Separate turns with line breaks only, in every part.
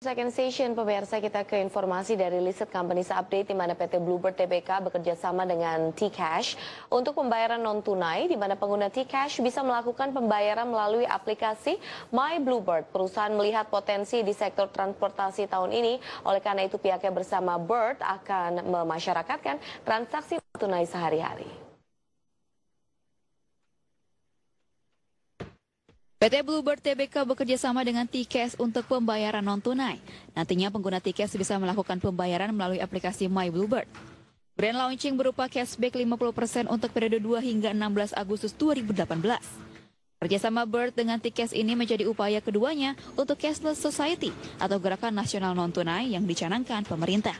Second session, pemirsa kita ke informasi dari Listed Companies Update di mana PT Bluebird TBK bekerja sama dengan T-Cash untuk pembayaran non tunai di mana pengguna T-Cash bisa melakukan pembayaran melalui aplikasi My Bluebird. Perusahaan melihat potensi di sektor transportasi tahun ini, oleh karena itu pihaknya bersama Bird akan memasyarakatkan transaksi tunai sehari-hari.
PT Bluebird TBK bekerja sama dengan Tiket untuk pembayaran non-tunai. Nantinya pengguna Tiket bisa melakukan pembayaran melalui aplikasi My Bluebird. Brand launching berupa cashback 50% untuk periode 2 hingga 16 Agustus 2018. Kerjasama Bird dengan Tiket ini menjadi upaya keduanya untuk Cashless Society atau Gerakan Nasional Non-Tunai yang dicanangkan pemerintah.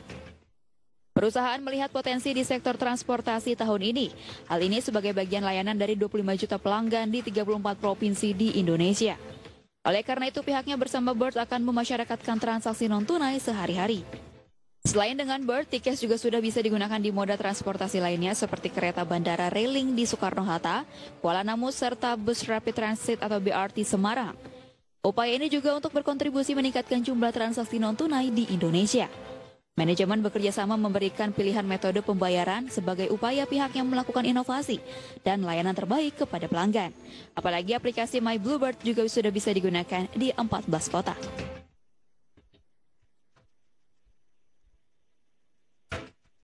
Perusahaan melihat potensi di sektor transportasi tahun ini. Hal ini sebagai bagian layanan dari 25 juta pelanggan di 34 provinsi di Indonesia. Oleh karena itu pihaknya bersama Bird akan memasyarakatkan transaksi non-tunai sehari-hari. Selain dengan Bird, tiket juga sudah bisa digunakan di moda transportasi lainnya seperti kereta bandara railing di Soekarno-Hatta, Kuala Namu, serta bus rapid transit atau BRT Semarang. Upaya ini juga untuk berkontribusi meningkatkan jumlah transaksi non-tunai di Indonesia. Manajemen bekerjasama memberikan pilihan metode pembayaran sebagai upaya pihak yang melakukan inovasi dan layanan terbaik kepada pelanggan. Apalagi aplikasi My Bluebird juga sudah bisa digunakan di 14 kota.